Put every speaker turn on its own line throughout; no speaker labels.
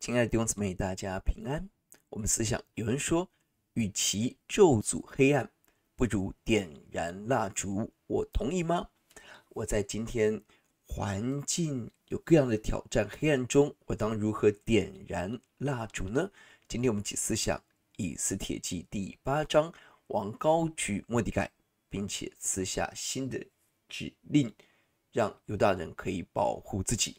亲爱的弟兄姊妹，大家平安。我们思想，有人说，与其咒诅黑暗，不如点燃蜡烛。我同意吗？我在今天环境有各样的挑战，黑暗中，我当如何点燃蜡烛呢？今天我们起思想，以斯帖记第八章，王高举莫底盖，并且赐下新的指令，让犹大人可以保护自己。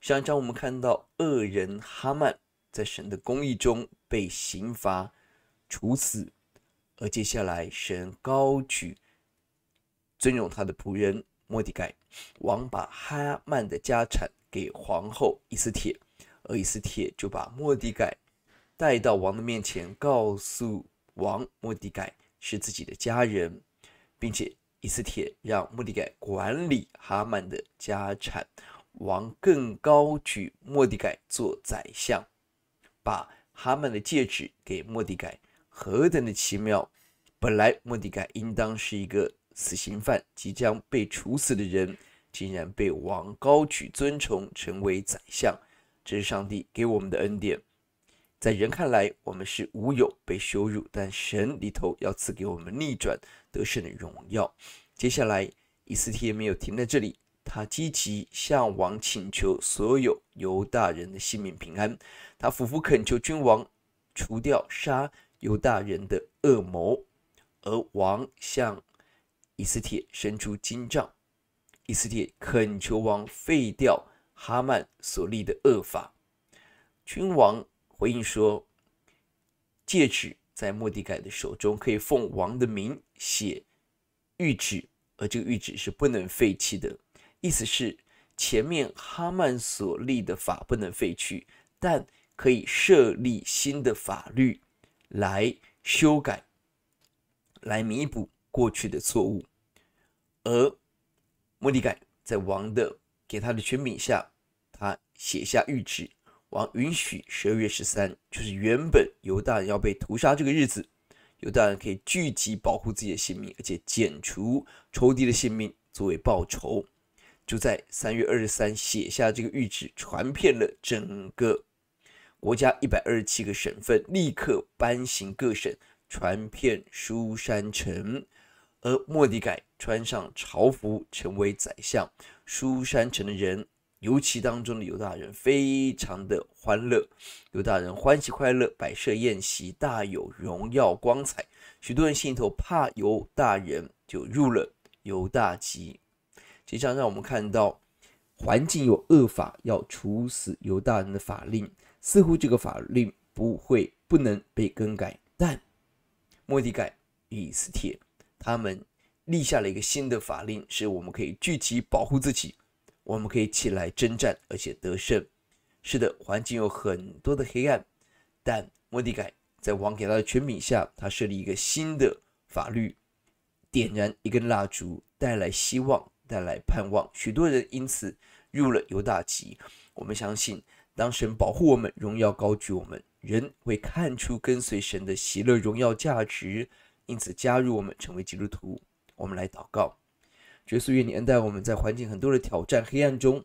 上一章我们看到恶人哈曼在神的公义中被刑罚处死，而接下来神高举尊重他的仆人莫迪盖王，把哈曼的家产给皇后伊斯铁，而伊斯铁就把莫迪盖带到王的面前，告诉王莫迪盖是自己的家人，并且伊斯铁让莫迪盖管理哈曼的家产。王更高举莫迪改做宰相，把哈曼的戒指给莫迪改，何等的奇妙！本来莫迪改应当是一个死刑犯，即将被处死的人，竟然被王高举尊崇成为宰相，这是上帝给我们的恩典。在人看来，我们是无有被羞辱，但神里头要赐给我们逆转得胜的荣耀。接下来，以斯帖没有停在这里。他积极向王请求所有犹大人的性命平安，他苦苦恳求君王除掉杀犹大人的恶魔，而王向以斯帖伸出金杖，以斯帖恳求王废掉哈曼所立的恶法，君王回应说，戒指在莫迪凯的手中，可以奉王的名写谕旨，而这个谕旨是不能废弃的。意思是，前面哈曼所立的法不能废去，但可以设立新的法律来修改，来弥补过去的错误。而莫里改在王的给他的权柄下，他写下谕旨，王允许十二月十三，就是原本犹大要被屠杀这个日子，犹大可以聚集保护自己的性命，而且减除仇敌的性命作为报酬。就在三月二十三写下这个谕旨，传遍了整个国家一百二十七个省份，立刻颁行各省，传遍书山城。而莫迪改穿上朝服，成为宰相。书山城的人，尤其当中的尤大人，非常的欢乐。尤大人欢喜快乐，摆设宴席，大有荣耀光彩。许多人心头怕尤大人，就入了尤大吉。实际上，让我们看到，环境有恶法要处死犹大人的法令，似乎这个法令不会、不能被更改。但莫迪改、以斯帖他们立下了一个新的法令，是我们可以具体保护自己，我们可以起来征战，而且得胜。是的，环境有很多的黑暗，但莫迪改在王给他的权柄下，他设立一个新的法律，点燃一根蜡烛，带来希望。带来盼望，许多人因此入了犹大籍。我们相信，当神保护我们，荣耀高举我们，人会看出跟随神的喜乐、荣耀价值，因此加入我们，成为基督徒。我们来祷告：耶稣，愿你恩待我们在环境很多的挑战、黑暗中，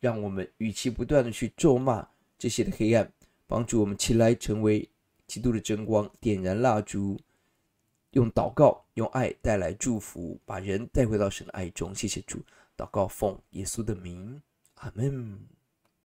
让我们与其不断的去咒骂这些的黑暗，帮助我们起来成为基督的真光，点燃蜡烛。用祷告，用爱带来祝福，把人带回到神的爱中。谢谢主，祷告奉耶稣的名，阿门。